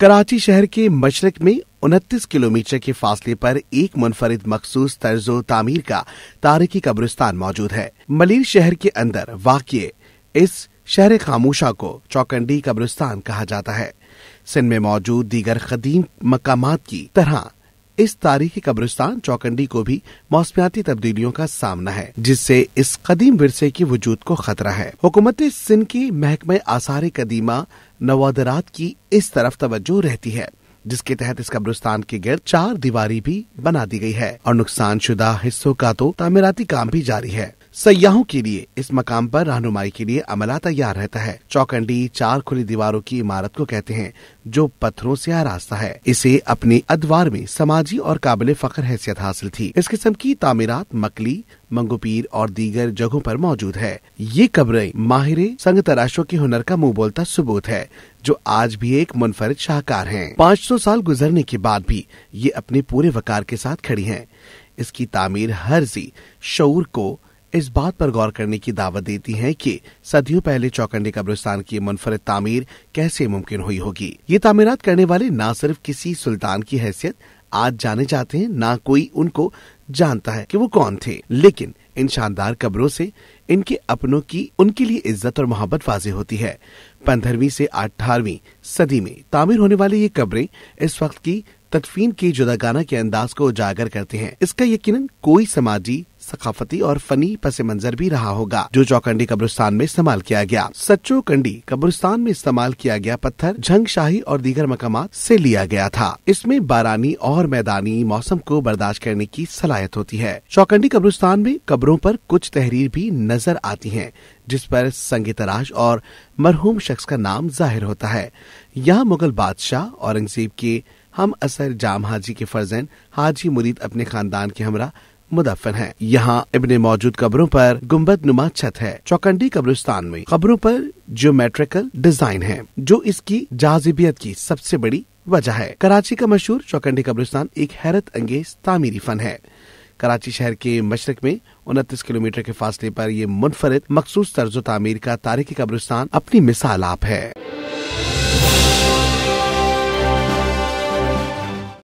कराची शहर के मशरक में उनतीस किलोमीटर के फासले पर एक मुनफरद मखसूस तर्जो तामीर का तारीखी कब्रिस्तान मौजूद है मलिर शहर के अंदर वाक्य इस शहर खामोशा को चौकंडी कब्रिस्तान कहा जाता है सिंध में मौजूद दीगर कदीम मकाम की तरह इस तारीखी कब्रिस्तान चौकंडी को भी मौसमियाती तब्दीलियों का सामना है जिससे इस कदीम विरसे की वजूद को खतरा है हुकूमत सिंध की महकमे आसार कदीमा नवादरात की इस तरफ तवज्जो रहती है जिसके तहत इस कब्रिस्तान के गिर चार दीवारी भी बना दी गई है और नुकसान शुदा हिस्सों का तो तामीराती काम भी जारी है सयाहों के लिए इस मकाम पर रहनुमाई के लिए अमला तैयार रहता है चौकंडी चार खुली दीवारों की इमारत को कहते हैं जो पत्थरों से आरास्ता है इसे अपने अदवार में समाजी और काबिल फखर हैसियत हासिल थी इस किस्म की तामीरात मकली मंगोपीर और दीगर जगहों पर मौजूद है ये कब्रें माहिरे संग तराशों के हुनर का मुंह बोलता सबूत है जो आज भी एक मुनफरद शाहकार हैं। 500 साल गुजरने के बाद भी ये अपने पूरे वकार के साथ खड़ी हैं। इसकी तामीर हर जी शौर को इस बात पर गौर करने की दावत देती है कि सदियों पहले चौकंडी कब्रिस्तान की मुनफरद तामीर कैसे मुमकिन हुई होगी ये तामीरात करने वाले न सिर्फ किसी सुल्तान की हैसियत आज जाने जाते हैं ना कोई उनको जानता है कि वो कौन थे लेकिन इन शानदार कब्रों से इनके अपनों की उनके लिए इज्जत और मोहब्बत वाजे होती है पंद्रहवीं से अठारहवीं सदी में तामिर होने वाली ये कब्रें इस वक्त की तदफीन की जुदागाना के अंदाज को उजागर करते हैं इसका यकीनन कोई समाजी सकाफती और फनी पस मंजर भी रहा होगा जो चौकंडी कब्रिस्तान में इस्तेमाल किया गया सच्चो कंडी कब्रिस्तान में इस्तेमाल किया गया पत्थर झंग शाही और दीगर मकाम से लिया गया था इसमें बारानी और मैदानी मौसम को बर्दाश्त करने की सलाहियत होती है चौकंडी कब्रिस्तान में कब्रों पर कुछ तहरीर भी नजर आती है जिस पर संगीतराज और मरहूम शख्स का नाम जाहिर होता है यहाँ मुगल बादशाह औरंगजेब के हम असर जाम हाजी के फर्जन हाजी मुरीद अपने खानदान के हमरा मुदफन है यहाँ इबन मौजूद कब्रों पर गुम्बद नुमा छत है चौकंडी कब्रिस्तान में कब्रों पर ज्योमेट्रिकल डिजाइन है जो इसकी जाजिबियत की सबसे बड़ी वजह है कराची का मशहूर चौकंडी कब्रिस्तान एक हैरत अंगेज तामीरी फन है कराची शहर के मशरक में उनतीस किलोमीटर के फासले पर ये मुनफरद मखसूस तर्ज तामीर का तारीखी कब्रिस्तान अपनी मिसाल आप है